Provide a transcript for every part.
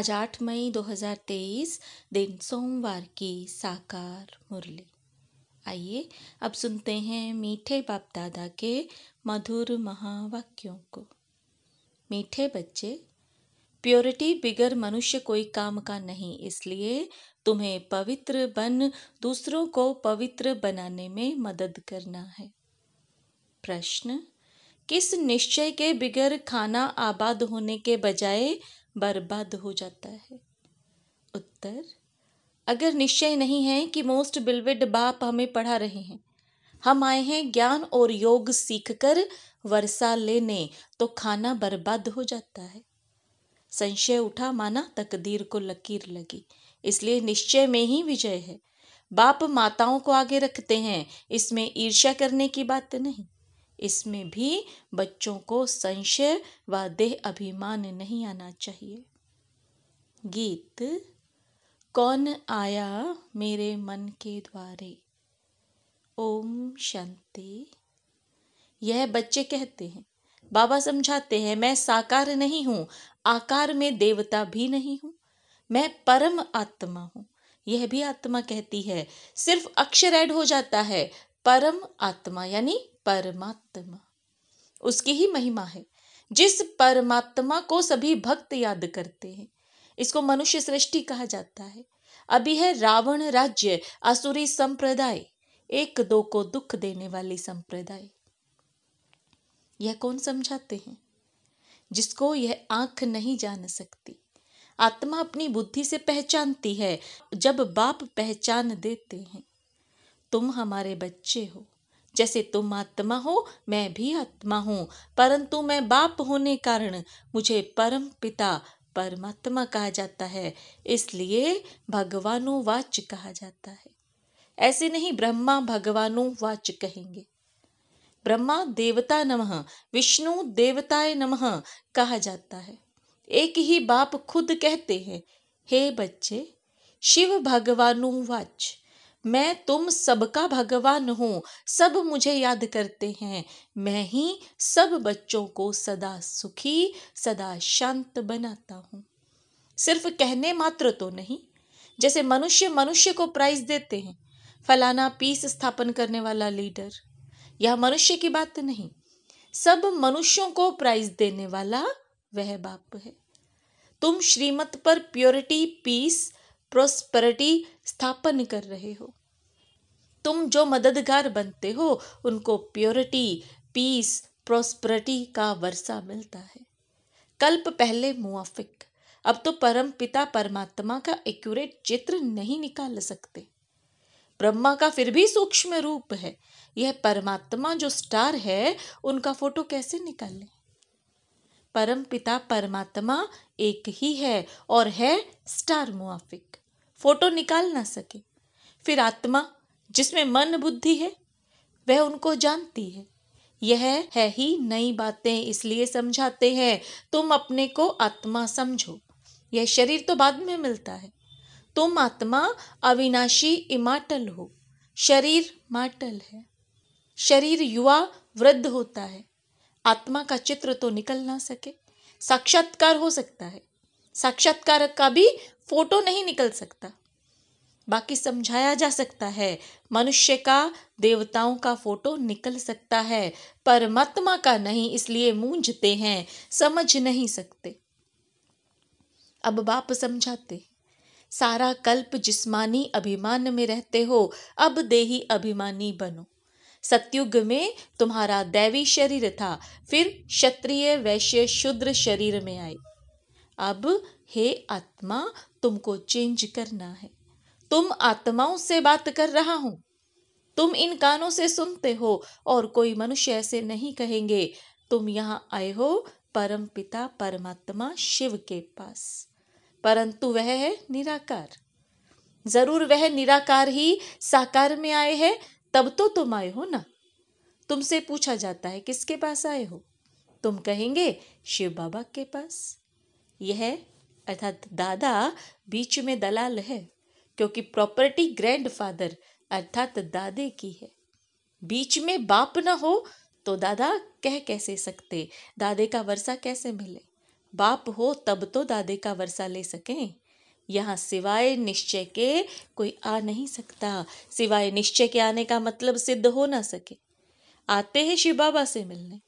आज आठ मई 2023 दिन सोमवार की साकार मुरली आइए अब सुनते हैं मीठे बाप दादा के मधुर महावाक्यों को मीठे बच्चे प्योरिटी बिगर मनुष्य कोई काम का नहीं इसलिए तुम्हें पवित्र बन दूसरों को पवित्र बनाने में मदद करना है प्रश्न किस निश्चय के बिगर खाना आबाद होने के बजाय बर्बाद हो जाता है उत्तर अगर निश्चय नहीं है कि मोस्ट बिल्वेड बाप हमें पढ़ा रहे हैं हम आए हैं ज्ञान और योग सीखकर वर्षा लेने तो खाना बर्बाद हो जाता है संशय उठा माना तकदीर को लकीर लगी इसलिए निश्चय में ही विजय है बाप माताओं को आगे रखते हैं इसमें ईर्ष्या करने की बात नहीं इसमें भी बच्चों को संशय व देह अभिमान नहीं आना चाहिए गीत कौन आया मेरे मन के द्वारे ओम शांति यह बच्चे कहते हैं बाबा समझाते हैं मैं साकार नहीं हूं आकार में देवता भी नहीं हूं मैं परम आत्मा हूं यह भी आत्मा कहती है सिर्फ अक्षर ऐड हो जाता है परम आत्मा यानी परमात्मा उसकी ही महिमा है जिस परमात्मा को सभी भक्त याद करते हैं इसको मनुष्य सृष्टि कहा जाता है अभी है रावण राज्य आसुरी संप्रदाय एक दो को दुख देने वाली संप्रदाय यह कौन समझाते हैं जिसको यह आंख नहीं जान सकती आत्मा अपनी बुद्धि से पहचानती है जब बाप पहचान देते हैं तुम हमारे बच्चे हो जैसे तुम आत्मा हो मैं भी आत्मा हूँ परंतु मैं बाप होने कारण मुझे परम पिता परमात्मा कहा जाता है इसलिए भगवानु वाच कहा जाता है ऐसे नहीं ब्रह्मा भगवानु वाच कहेंगे ब्रह्मा देवता नमः विष्णु देवताय नमः कहा जाता है एक ही बाप खुद कहते हैं हे बच्चे शिव भगवानु वाच मैं तुम सबका भगवान हूँ सब मुझे याद करते हैं मैं ही सब बच्चों को सदा सुखी सदा शांत बनाता हूँ सिर्फ कहने मात्र तो नहीं जैसे मनुष्य मनुष्य को प्राइज देते हैं फलाना पीस स्थापन करने वाला लीडर यह मनुष्य की बात नहीं सब मनुष्यों को प्राइज देने वाला वह बाप है तुम श्रीमत पर प्योरिटी पीस प्रोस्परिटी स्थापन कर रहे हो तुम जो मददगार बनते हो उनको प्योरिटी पीस प्रोस्परिटी का वर्षा मिलता है कल्प पहले मुआफिक अब तो परम पिता परमात्मा का एक्यूरेट चित्र नहीं निकाल सकते ब्रह्मा का फिर भी सूक्ष्म रूप है यह परमात्मा जो स्टार है उनका फोटो कैसे निकालें परम पिता परमात्मा एक ही है और है स्टार मुआफिक फोटो निकाल ना सके फिर आत्मा जिसमें मन बुद्धि है वह उनको जानती है यह है ही नई बातें इसलिए समझाते हैं तुम अपने को आत्मा समझो यह शरीर तो बाद में मिलता है तुम आत्मा अविनाशी इमाटल हो शरीर माटल है शरीर युवा वृद्ध होता है आत्मा का चित्र तो निकल ना सके साक्षात्कार हो सकता है साक्षात्कार का भी फोटो नहीं निकल सकता बाकी समझाया जा सकता है मनुष्य का देवताओं का फोटो निकल सकता है परमात्मा का नहीं इसलिए मूंझते हैं समझ नहीं सकते अब बाप समझाते सारा कल्प जिस्मानी अभिमान में रहते हो अब देही अभिमानी बनो सत्युग में तुम्हारा दैवी शरीर था फिर क्षत्रिय वैश्य शुद्र शरीर में आए अब हे आत्मा तुमको चेंज करना है तुम आत्माओं से बात कर रहा हूं तुम इन कानों से सुनते हो और कोई मनुष्य ऐसे नहीं कहेंगे तुम यहां आए हो परम पिता परमात्मा शिव के पास परंतु वह है निराकार जरूर वह निराकार ही साकार में आए हैं तब तो तुम आए हो ना तुमसे पूछा जाता है किसके पास आए हो तुम कहेंगे शिव बाबा के पास यह अर्थात दादा बीच में दलाल है क्योंकि प्रॉपर्टी ग्रैंडफादर अर्थात दादे की है बीच में बाप ना हो तो दादा कह कैसे सकते दादे का वर्षा कैसे मिले बाप हो तब तो दादे का वर्षा ले सकें यहाँ सिवाय निश्चय के कोई आ नहीं सकता सिवाय निश्चय के आने का मतलब सिद्ध हो ना सके आते हैं शिव बाबा से मिलने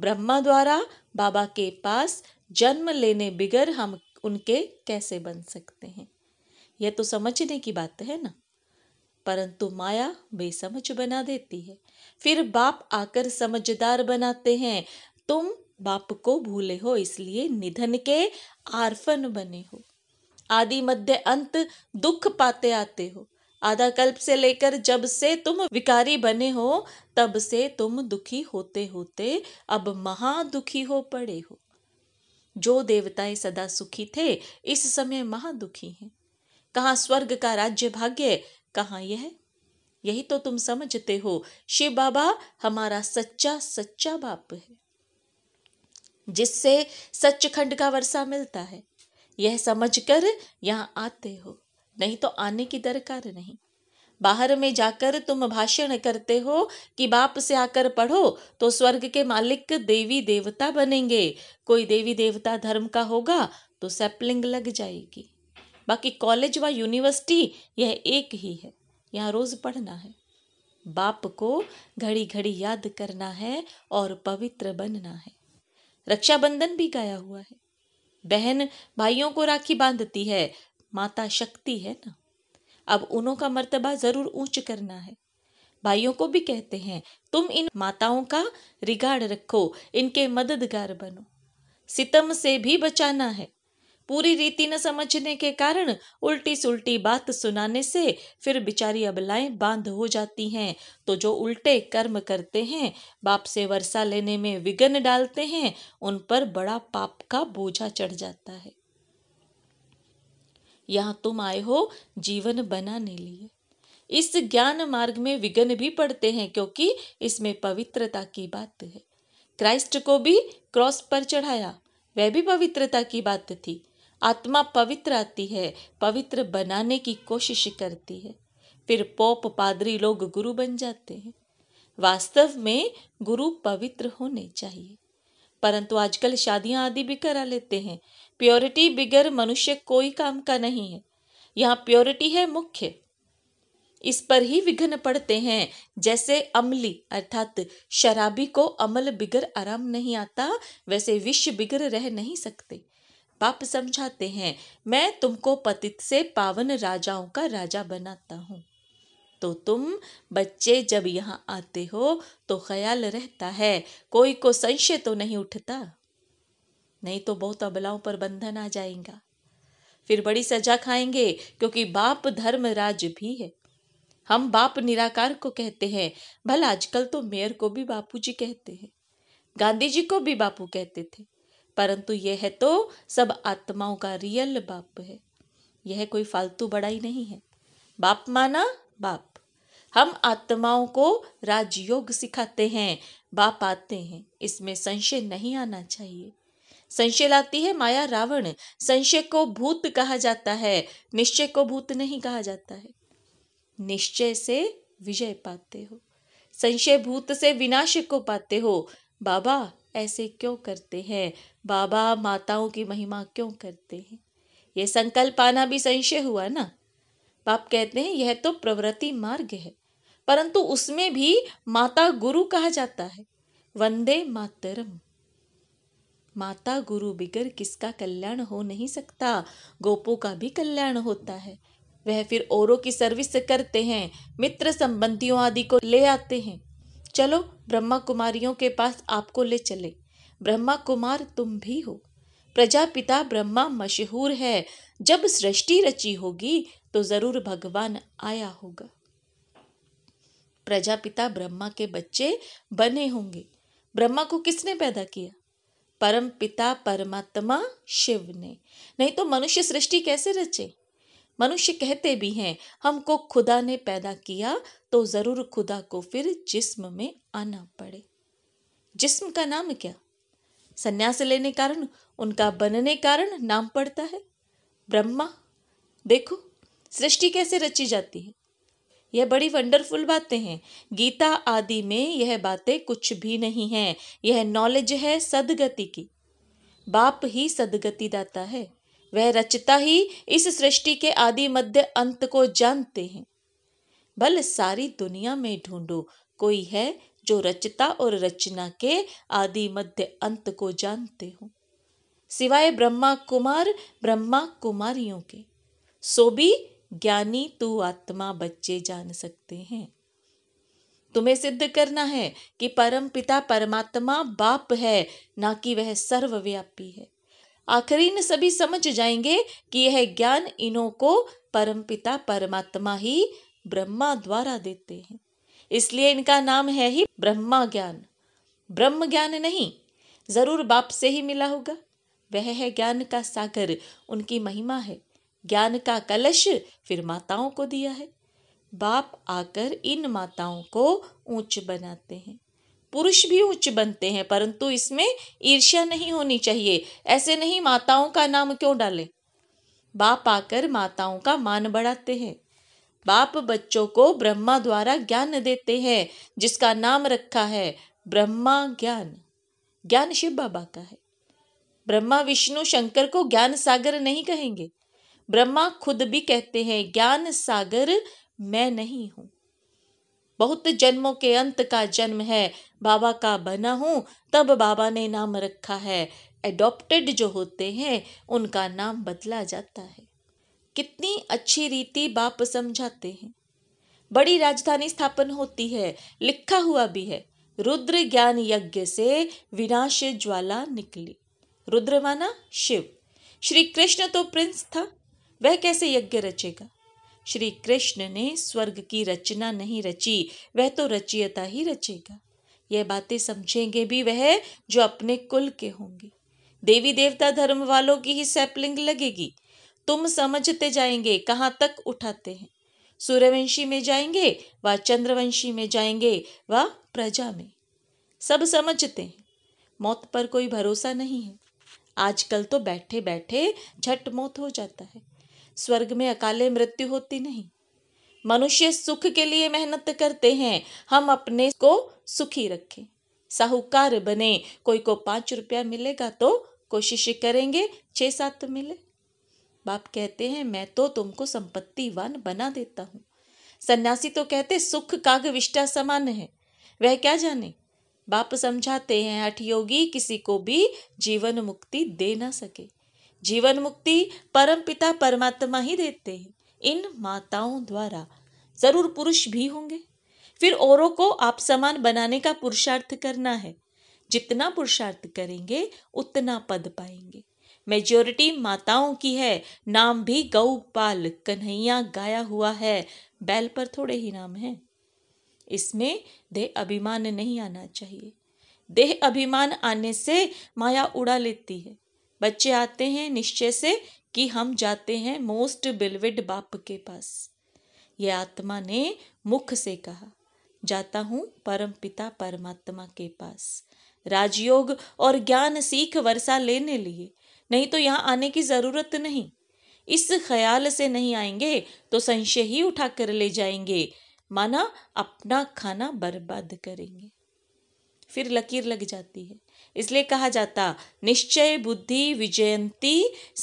ब्रह्मा द्वारा बाबा के पास जन्म लेने बिगर हम उनके कैसे बन सकते हैं यह तो समझने की बात है ना परंतु माया बेसमझ बना देती है फिर बाप आकर समझदार बनाते हैं तुम बाप को भूले हो इसलिए निधन के आरफन बने हो आदि मध्य अंत दुख पाते आते हो आधा कल्प से लेकर जब से तुम विकारी बने हो तब से तुम दुखी होते होते अब महा दुखी हो पड़े हो जो देवताएं सदा सुखी थे इस समय महादुखी हैं कहाँ स्वर्ग का राज्य भाग्य कहाँ यह यही तो तुम समझते हो शिव बाबा हमारा सच्चा सच्चा बाप है जिससे खंड का वर्षा मिलता है यह समझकर यहाँ आते हो नहीं तो आने की दरकार नहीं बाहर में जाकर तुम भाषण करते हो कि बाप से आकर पढ़ो तो स्वर्ग के मालिक देवी देवता बनेंगे कोई देवी देवता धर्म का होगा तो सैपलिंग लग जाएगी बाकी कॉलेज व यूनिवर्सिटी यह एक ही है यहाँ रोज पढ़ना है बाप को घड़ी घड़ी याद करना है और पवित्र बनना है रक्षाबंधन भी गाया हुआ है बहन भाइयों को राखी बांधती है माता शक्ति है ना अब उनों का मर्तबा ज़रूर ऊंच करना है भाइयों को भी कहते हैं तुम इन माताओं का रिगाड़ रखो इनके मददगार बनो सितम से भी बचाना है पूरी रीति न समझने के कारण उल्टी सुलटी बात सुनाने से फिर बिचारी अबलाएं बांध हो जाती हैं तो जो उल्टे कर्म करते हैं बाप से वर्षा लेने में विघन डालते हैं उन पर बड़ा पाप का बोझा चढ़ जाता है यहाँ तुम आए हो जीवन बनाने लिए इस ज्ञान मार्ग में विघ्न भी पड़ते हैं क्योंकि इसमें पवित्रता की बात है क्राइस्ट को भी क्रॉस पर चढ़ाया वह भी पवित्रता की बात थी आत्मा पवित्र आती है पवित्र बनाने की कोशिश करती है फिर पोप पादरी लोग गुरु बन जाते हैं वास्तव में गुरु पवित्र होने चाहिए परंतु आजकल शादियां आदि भी करा लेते हैं प्योरिटी बिगर मनुष्य कोई काम का नहीं है यहाँ प्योरिटी है मुख्य इस पर ही विघ्न पड़ते हैं जैसे अमली अर्थात शराबी को अमल बिगर आराम नहीं आता वैसे विश्व बिगर रह नहीं सकते पाप समझाते हैं मैं तुमको पतित से पावन राजाओं का राजा बनाता हूँ तो तुम बच्चे जब यहाँ आते हो तो ख्याल रहता है कोई को संशय तो नहीं उठता नहीं तो बहुत अबलाओं पर बंधन आ जाएगा फिर बड़ी सजा खाएंगे क्योंकि बाप राज भी है हम बाप निराकार को कहते हैं भला आजकल तो मेयर को भी जी कहते हैं गांधी जी को भी बापू कहते थे परंतु यह है तो सब आत्माओं का रियल बाप है यह कोई फालतू बड़ाई नहीं है बाप माना बाप हम आत्माओं को राजयोग सिखाते हैं बाप आते हैं इसमें संशय नहीं आना चाहिए संशय लाती है माया रावण संशय को भूत कहा जाता है निश्चय को भूत नहीं कहा जाता है निश्चय से विजय पाते हो संशय भूत से विनाश को पाते हो बाबा ऐसे क्यों करते हैं बाबा माताओं की महिमा क्यों करते हैं यह संकल्प आना भी संशय हुआ ना बाप कहते हैं यह तो प्रवृत्ति मार्ग है परंतु उसमें भी माता गुरु कहा जाता है वंदे मातरम माता गुरु बिगर किसका कल्याण हो नहीं सकता गोपों का भी कल्याण होता है वह फिर औरों की सर्विस करते हैं मित्र संबंधियों आदि को ले आते हैं चलो ब्रह्मा कुमारियों के पास आपको ले चले ब्रह्मा कुमार तुम भी हो प्रजापिता ब्रह्मा मशहूर है जब सृष्टि रची होगी तो जरूर भगवान आया होगा प्रजापिता ब्रह्मा के बच्चे बने होंगे ब्रह्मा को किसने पैदा किया परम पिता परमात्मा शिव ने नहीं तो मनुष्य सृष्टि कैसे रचे मनुष्य कहते भी हैं हमको खुदा ने पैदा किया तो ज़रूर खुदा को फिर जिस्म में आना पड़े जिस्म का नाम क्या संन्यास लेने कारण उनका बनने कारण नाम पड़ता है ब्रह्मा देखो सृष्टि कैसे रची जाती है यह बड़ी वंडरफुल बातें हैं गीता आदि में यह बातें कुछ भी नहीं हैं यह नॉलेज है सदगति की बाप ही सदगति दाता है वह रचता ही इस सृष्टि के आदि मध्य अंत को जानते हैं भल सारी दुनिया में ढूंढो कोई है जो रचता और रचना के आदि मध्य अंत को जानते हो सिवाय ब्रह्मा कुमार ब्रह्मा कुमारियों के सो भी ज्ञानी तू आत्मा बच्चे जान सकते हैं तुम्हें सिद्ध करना है कि परम पिता परमात्मा बाप है ना कि वह सर्वव्यापी है आखिरी में सभी समझ जाएंगे कि यह ज्ञान इन्हों को परम पिता परमात्मा ही ब्रह्मा द्वारा देते हैं इसलिए इनका नाम है ही ब्रह्मा ज्ञान ब्रह्म ज्ञान नहीं जरूर बाप से ही मिला होगा वह है ज्ञान का सागर उनकी महिमा है ज्ञान का कलश फिर माताओं को दिया है बाप आकर इन माताओं को ऊंच बनाते हैं पुरुष भी ऊंच बनते हैं परंतु इसमें ईर्ष्या नहीं होनी चाहिए ऐसे नहीं माताओं का नाम क्यों डालें बाप आकर माताओं का मान बढ़ाते हैं बाप बच्चों को ब्रह्मा द्वारा ज्ञान देते हैं जिसका नाम रखा है ब्रह्मा ज्ञान ज्ञान शिव बाबा का है ब्रह्मा विष्णु शंकर को ज्ञान सागर नहीं कहेंगे ब्रह्मा खुद भी कहते हैं ज्ञान सागर मैं नहीं हूं बहुत जन्मों के अंत का जन्म है बाबा का बना हूं तब बाबा ने नाम रखा है एडॉप्टेड जो होते हैं उनका नाम बदला जाता है कितनी अच्छी रीति बाप समझाते हैं बड़ी राजधानी स्थापन होती है लिखा हुआ भी है रुद्र ज्ञान यज्ञ से विनाश ज्वाला निकली रुद्र माना शिव श्री कृष्ण तो प्रिंस था वह कैसे यज्ञ रचेगा श्री कृष्ण ने स्वर्ग की रचना नहीं रची वह तो रचियता ही रचेगा यह बातें समझेंगे भी वह जो अपने कुल के होंगे देवी देवता धर्म वालों की ही सैपलिंग लगेगी तुम समझते जाएंगे कहाँ तक उठाते हैं सूर्यवंशी में जाएंगे व चंद्रवंशी में जाएंगे व प्रजा में सब समझते हैं मौत पर कोई भरोसा नहीं है आजकल तो बैठे बैठे झट मौत हो जाता है स्वर्ग में अकाले मृत्यु होती नहीं मनुष्य सुख के लिए मेहनत करते हैं हम अपने को सुखी रखें साहूकार बने कोई को पांच रुपया मिलेगा तो कोशिश करेंगे छः सात मिले बाप कहते हैं मैं तो तुमको संपत्तिवान बना देता हूँ सन्यासी तो कहते सुख काग विष्टा समान है वह क्या जाने बाप समझाते हैं हठ योगी किसी को भी जीवन मुक्ति दे ना सके जीवन मुक्ति परम पिता परमात्मा ही देते हैं इन माताओं द्वारा जरूर पुरुष भी होंगे फिर औरों को आप समान बनाने का पुरुषार्थ करना है जितना पुरुषार्थ करेंगे उतना पद पाएंगे मेजोरिटी माताओं की है नाम भी गौपाल कन्हैया गाया हुआ है बैल पर थोड़े ही नाम है इसमें देह अभिमान नहीं आना चाहिए देह अभिमान आने से माया उड़ा लेती है बच्चे आते हैं निश्चय से कि हम जाते हैं मोस्ट बिलविड बाप के पास ये आत्मा ने मुख से कहा जाता हूँ परम पिता परमात्मा के पास राजयोग और ज्ञान सीख वर्षा लेने लिए नहीं तो यहाँ आने की जरूरत नहीं इस ख्याल से नहीं आएंगे तो संशय ही उठा कर ले जाएंगे माना अपना खाना बर्बाद करेंगे फिर लकीर लग जाती है इसलिए कहा जाता निश्चय बुद्धि विजयंती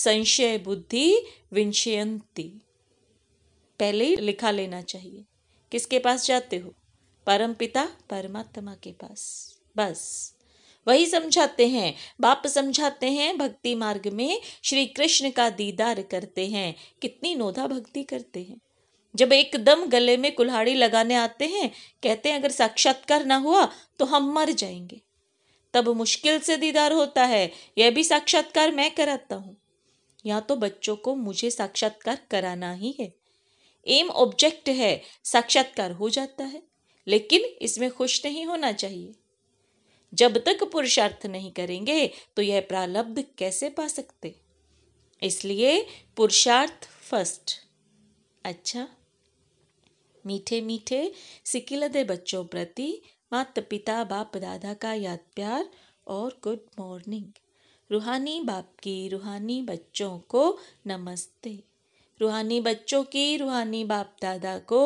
संशय बुद्धि विंशयंती पहले ही लिखा लेना चाहिए किसके पास जाते हो परम पिता परमात्मा के पास बस वही समझाते हैं बाप समझाते हैं भक्ति मार्ग में श्री कृष्ण का दीदार करते हैं कितनी नोधा भक्ति करते हैं जब एकदम गले में कुल्हाड़ी लगाने आते हैं कहते हैं अगर साक्षात्कार ना हुआ तो हम मर जाएंगे तब मुश्किल से दीदार होता है यह भी साक्षात्कार मैं कराता हूँ या तो बच्चों को मुझे साक्षात्कार कराना ही है एम ऑब्जेक्ट है साक्षात्कार हो जाता है लेकिन इसमें खुश नहीं होना चाहिए जब तक पुरुषार्थ नहीं करेंगे तो यह प्रारब्ध कैसे पा सकते इसलिए पुरुषार्थ फर्स्ट अच्छा मीठे मीठे सिकिलदे बच्चों प्रति मात पिता बाप दादा का याद प्यार और गुड मॉर्निंग रूहानी बाप की रूहानी बच्चों को नमस्ते रूहानी बच्चों की रूहानी बाप दादा को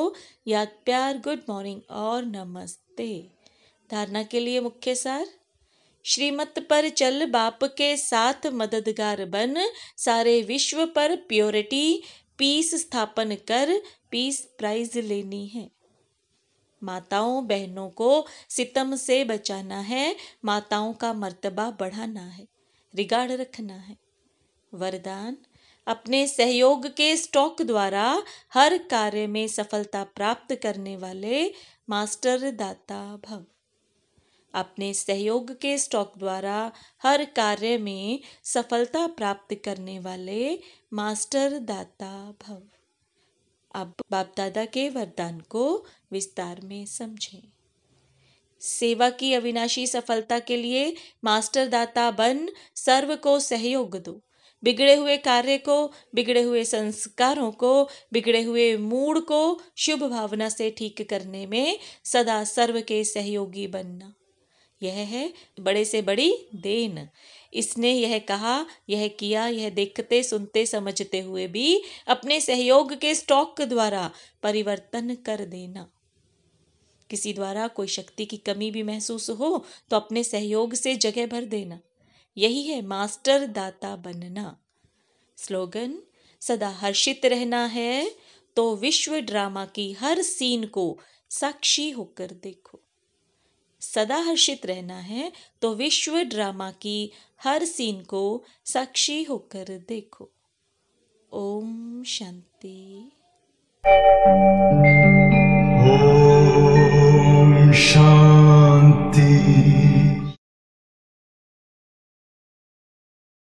याद प्यार गुड मॉर्निंग और नमस्ते धारणा के लिए मुख्य सार श्रीमत पर चल बाप के साथ मददगार बन सारे विश्व पर प्योरिटी पीस स्थापन कर पीस प्राइज लेनी है माताओं बहनों को सितम से बचाना है माताओं का मर्तबा बढ़ाना है रिगाड़ रखना है वरदान अपने सहयोग के स्टॉक द्वारा हर कार्य में सफलता प्राप्त करने वाले मास्टर दाता भव अपने सहयोग के स्टॉक द्वारा हर कार्य में सफलता प्राप्त करने वाले मास्टर दाता भव अब बाप दादा के वरदान को विस्तार में समझें सेवा की अविनाशी सफलता के लिए मास्टर दाता बन सर्व को सहयोग दो बिगड़े हुए कार्य को बिगड़े हुए संस्कारों को बिगड़े हुए मूड को शुभ भावना से ठीक करने में सदा सर्व के सहयोगी बनना यह है बड़े से बड़ी देन इसने यह कहा यह किया यह देखते सुनते समझते हुए भी अपने सहयोग के स्टॉक द्वारा परिवर्तन कर देना किसी द्वारा कोई शक्ति की कमी भी महसूस हो तो अपने सहयोग से जगह भर देना यही है मास्टर दाता बनना स्लोगन सदा हर्षित रहना है तो विश्व ड्रामा की हर सीन को साक्षी होकर देखो सदा हर्षित रहना है तो विश्व ड्रामा की हर सीन को साक्षी होकर देखो ओम शांति ओम शांति